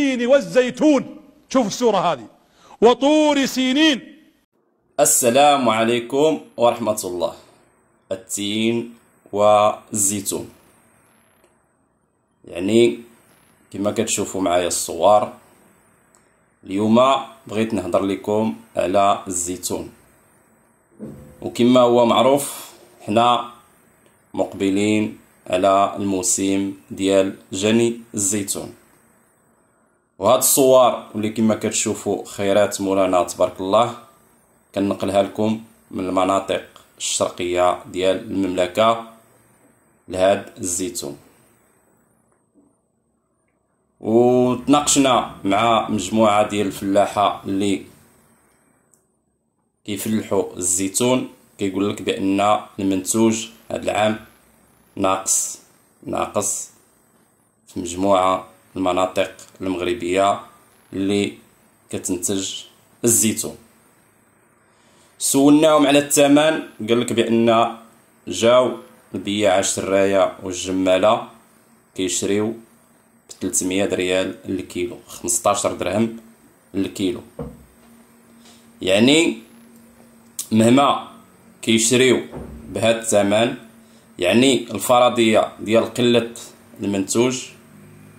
والتين والزيتون شوف السورة هذه وطور سينين السلام عليكم ورحمة الله التين والزيتون يعني كما كتشوفوا معايا الصور اليوم بغيت نهضر لكم على الزيتون وكما هو معروف حنا مقبلين على الموسم ديال جني الزيتون وهاد الصور اللي كما كتشوفوا خيرات مولانا تبارك الله كنقلها لكم من المناطق الشرقيه ديال المملكه لهاد الزيتون وتناقشنا مع مجموعه ديال الفلاحه اللي كيفلحوا الزيتون كيقول لك بان المنتوج هذا العام ناقص ناقص في مجموعه المناطق المغربيه اللي كتنتج الزيتون سولناهم على الثمن قال لك بان جاو البياع الشرايه والجماله كيشريو ب 300 ريال للكيلو 15 درهم للكيلو يعني مهما كيشريو بهذا الثمن يعني الفرضيه ديال قله المنتوج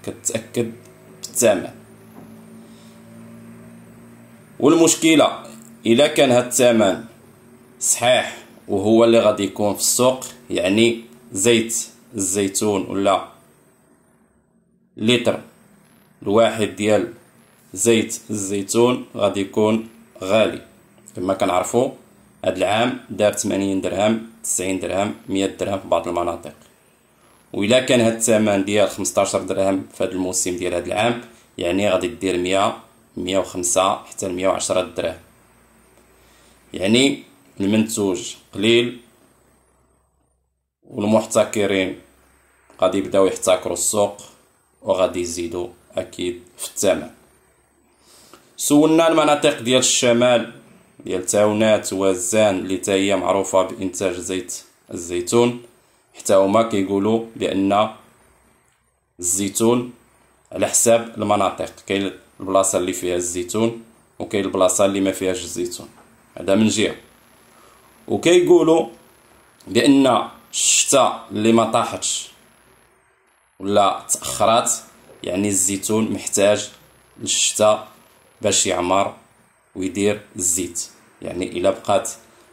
كتأكد بالتمام والمشكلة إلا كان هاد الثمن صحيح وهو اللي غادي يكون في السوق يعني زيت الزيتون ولا لتر الواحد ديال زيت الزيتون غادي يكون غالي كما كنعرفوا هاد العام دار 80 درهم 90 درهم 100 درهم في بعض المناطق وإلا كان هاد الثمن ديال 15 درهم في هاد الموسم ديال هاد العام يعني غادي دير 100 105 حتى 110 درهم يعني المنتوج قليل والمحتكرين غادي يبداو يحتكروا السوق وغادي يزيدوا اكيد في الثمن سولنا المناطق ديال الشمال ديال تاونات وزان اللي معروفه بانتاج زيت الزيتون حتى هما كيقولوا بان الزيتون على حساب المناطق كاين البلاصه اللي فيها الزيتون وكاين البلاصه اللي ما فيهاش الزيتون هذا من جهه وكيقولوا بان الشتاء اللي ما طاحتش ولا تاخرات يعني الزيتون محتاج للشتاء باش يعمر ويدير الزيت يعني الا بقات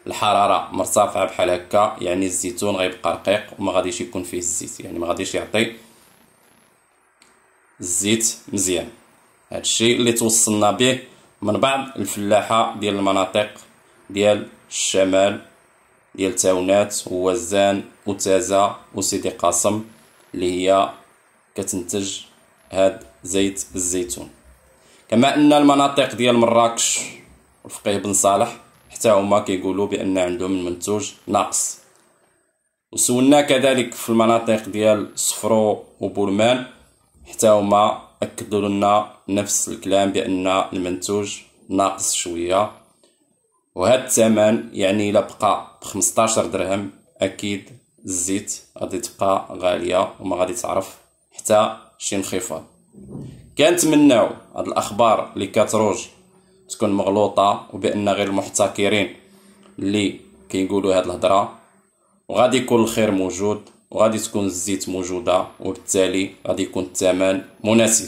الحراره مرتفعه بحال هكا يعني الزيتون غيبقى رقيق وما غاديش يكون فيه الزيت يعني ما غاديش يعطي الزيت مزيان هادشي اللي توصلنا به من بعض الفلاحه ديال المناطق ديال الشمال ديال تاونات ووزان وتازا وسيدي قاسم اللي هي كتنتج هاد زيت الزيتون كما ان المناطق ديال مراكش وفقيه بن صالح حتى هما كيقولوا بان عندهم المنتوج ناقص وسولنا كذلك في المناطق ديال صفرو وبورمان حتى هما اكدوا لنا نفس الكلام بان المنتوج ناقص شويه وهذا الثمن يعني الا بقى ب 15 درهم اكيد الزيت غادي تبقى غاليه وما غادي تعرف حتى شي انخفاض كنتمناو هاد الاخبار اللي كتروج تكون مغلوطه وبان غير المحتكرين اللي كيقولوا هاد الهضره وغادي يكون الخير موجود وغادي تكون الزيت موجوده وبالتالي غادي يكون الثمن مناسب